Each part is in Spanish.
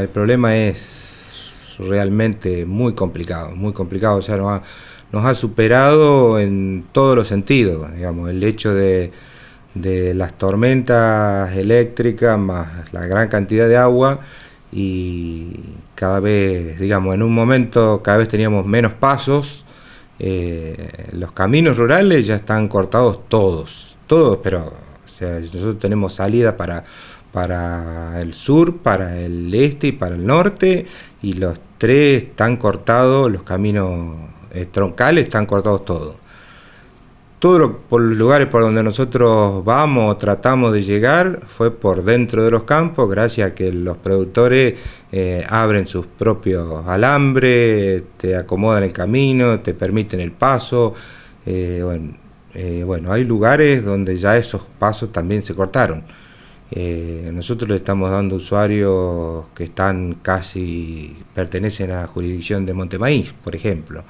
el problema es realmente muy complicado, muy complicado. O sea, nos ha, superado en todos los sentidos, digamos, el hecho de, las tormentas eléctricas más la gran cantidad de agua y cada vez, digamos, en un momento cada vez teníamos menos pasos, eh, los caminos rurales ya están cortados todos, todos, pero nosotros tenemos salida para para el sur, para el este y para el norte, y los tres están cortados, los caminos eh, troncales están cortados todos. Todos los lugares por donde nosotros vamos o tratamos de llegar fue por dentro de los campos, gracias a que los productores eh, abren sus propios alambres, te acomodan el camino, te permiten el paso. Eh, bueno, hay lugares donde ya esos pasos también se cortaron. Eh, nosotros le estamos dando usuarios que están casi, pertenecen a la jurisdicción de Montemaíz, por ejemplo,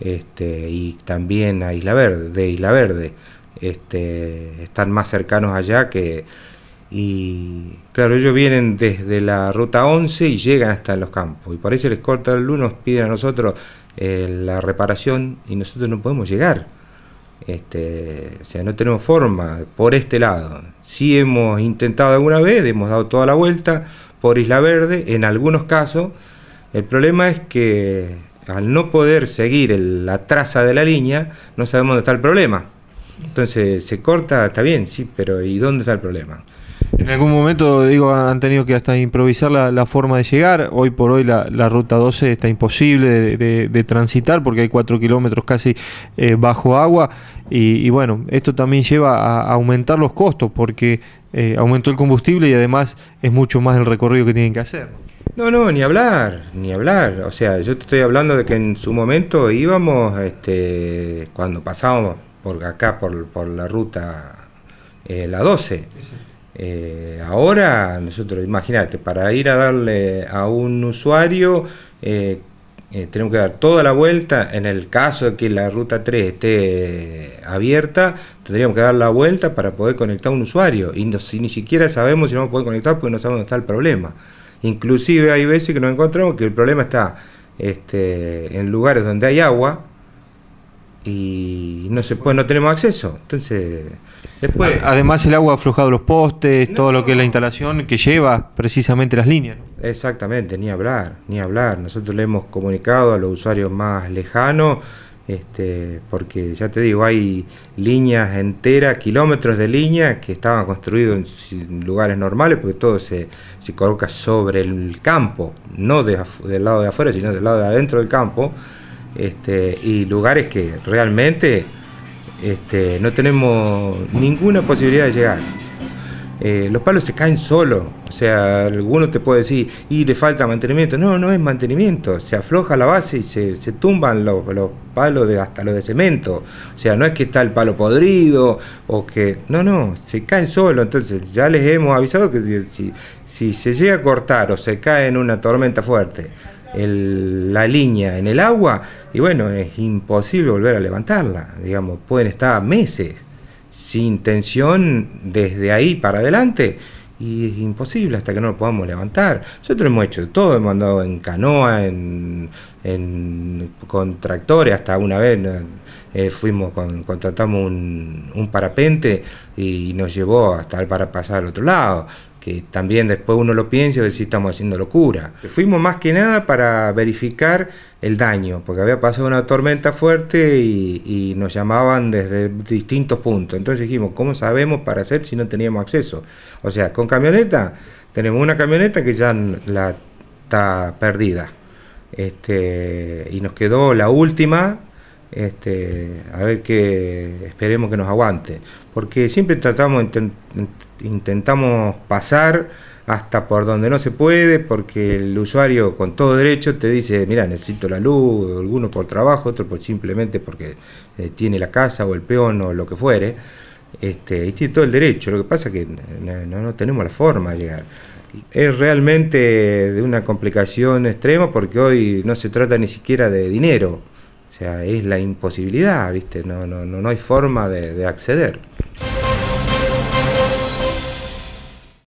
este, y también a Isla Verde, de Isla Verde. Este, están más cercanos allá que... Y claro, ellos vienen desde la ruta 11 y llegan hasta los campos. Y por eso les corta el luz, nos piden a nosotros eh, la reparación y nosotros no podemos llegar este, o sea, no tenemos forma por este lado. si hemos intentado alguna vez, hemos dado toda la vuelta por Isla Verde, en algunos casos. El problema es que al no poder seguir la traza de la línea, no sabemos dónde está el problema. Entonces se corta, está bien, sí, pero ¿y dónde está el problema? En algún momento, digo, han tenido que hasta improvisar la, forma de llegar. Hoy por hoy la, ruta 12 está imposible de, transitar porque hay 4 kilómetros casi eh, bajo agua. Y, bueno, esto también lleva a, aumentar los costos porque eh, aumentó el combustible y además es mucho más el recorrido que tienen que hacer. No, no, ni hablar, ni hablar. O sea, yo te estoy hablando de que en su momento íbamos, este, cuando pasábamos por acá, por, la ruta eh, la 12. Eh, ahora, nosotros, imagínate, para ir a darle a un usuario, eh, eh, tenemos que dar toda la vuelta. En el caso de que la ruta 3 esté abierta, tendríamos que dar la vuelta para poder conectar a un usuario. Y si ni siquiera sabemos si no podemos conectar porque no sabemos dónde está el problema. Inclusive hay veces que nos encontramos que el problema está este, en lugares donde hay agua, y no se puede, no tenemos acceso. Entonces, después además el agua ha aflojado los postes, todo lo que es la instalación que lleva precisamente las líneas. Exactamente, ni hablar, ni hablar. Nosotros le hemos comunicado a los usuarios más lejanos este, porque ya te digo, hay líneas enteras, kilómetros de líneas que estaban construidos en lugares normales, porque todo se, se coloca sobre el campo, no del lado de afuera, sino del lado de adentro del campo, este, y lugares que realmente este, no tenemos ninguna posibilidad de llegar. Eh, los palos se caen solos, o sea, alguno te puede decir, y le falta mantenimiento. No, no es mantenimiento, se afloja la base y se, tumban los, palos hasta los de cemento. O sea, no es que está el palo podrido o que. No, no, se caen solos. Entonces, ya les hemos avisado que si, si se llega a cortar o se cae en una tormenta fuerte, la línea en el agua y bueno, es imposible volver a levantarla. Digamos, pueden estar meses sin tensión desde ahí para adelante y es imposible hasta que no lo podamos levantar. Nosotros hemos hecho todo, hemos andado en canoa, en, en con tractores, hasta una vez eh, fuimos con, contratamos un, parapente y nos llevó hasta para pasar al otro lado que también después uno lo piensa y si estamos haciendo locura. Fuimos más que nada para verificar el daño, porque había pasado una tormenta fuerte y, y, nos llamaban desde distintos puntos. Entonces dijimos, ¿cómo sabemos para hacer si no teníamos acceso? O sea, con camioneta, tenemos una camioneta que ya la está perdida. Este, y nos quedó la última este, a ver que esperemos que nos aguante, porque siempre tratamos, intentamos pasar hasta por donde no se puede, porque el usuario con todo derecho te dice, mira, necesito la luz, alguno por trabajo, otro por simplemente porque eh, tiene la casa o el peón o lo que fuere, este, y tiene todo el derecho, lo que pasa es que no, no tenemos la forma de llegar es realmente de una complicación extrema porque hoy no se trata ni siquiera de dinero, es la imposibilidad, ¿viste? No, no, no, no hay forma de acceder.